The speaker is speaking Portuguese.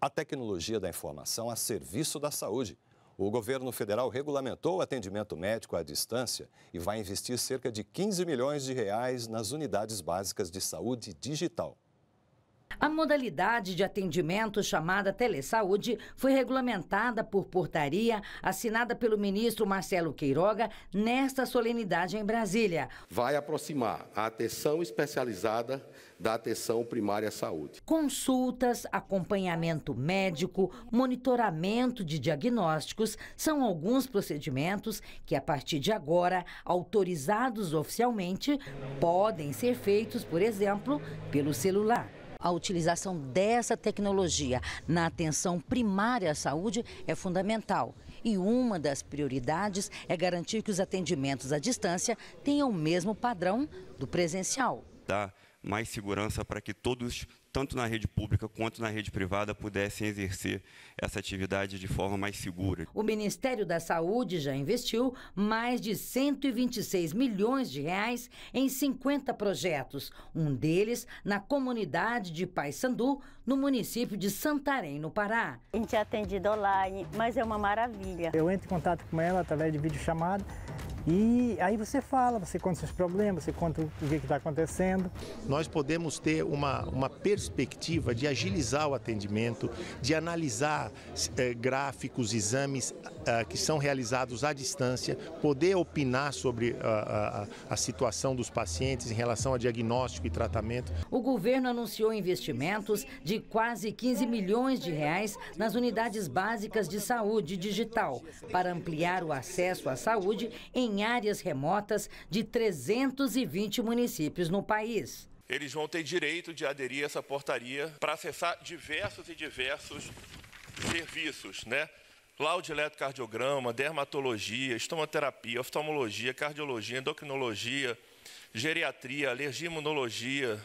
a tecnologia da informação a serviço da saúde. O governo federal regulamentou o atendimento médico à distância e vai investir cerca de 15 milhões de reais nas unidades básicas de saúde digital. A modalidade de atendimento chamada telesaúde foi regulamentada por portaria assinada pelo ministro Marcelo Queiroga nesta solenidade em Brasília. Vai aproximar a atenção especializada da atenção primária à saúde. Consultas, acompanhamento médico, monitoramento de diagnósticos são alguns procedimentos que, a partir de agora, autorizados oficialmente, podem ser feitos, por exemplo, pelo celular. A utilização dessa tecnologia na atenção primária à saúde é fundamental e uma das prioridades é garantir que os atendimentos à distância tenham o mesmo padrão do presencial. Tá mais segurança para que todos, tanto na rede pública quanto na rede privada, pudessem exercer essa atividade de forma mais segura. O Ministério da Saúde já investiu mais de 126 milhões de reais em 50 projetos, um deles na comunidade de Paysandu, no município de Santarém, no Pará. A gente é atendido online, mas é uma maravilha. Eu entro em contato com ela através de videochamada e aí você fala, você conta seus problemas, você conta o que está acontecendo. Nós podemos ter uma, uma perspectiva de agilizar o atendimento, de analisar eh, gráficos, exames ah, que são realizados à distância, poder opinar sobre a, a, a situação dos pacientes em relação a diagnóstico e tratamento. O governo anunciou investimentos de quase 15 milhões de reais nas unidades básicas de saúde digital para ampliar o acesso à saúde em em áreas remotas de 320 municípios no país eles vão ter direito de aderir a essa portaria para acessar diversos e diversos serviços, né? Laudo eletrocardiograma, dermatologia, estomoterapia, oftalmologia, cardiologia, endocrinologia, geriatria, alergia imunologia,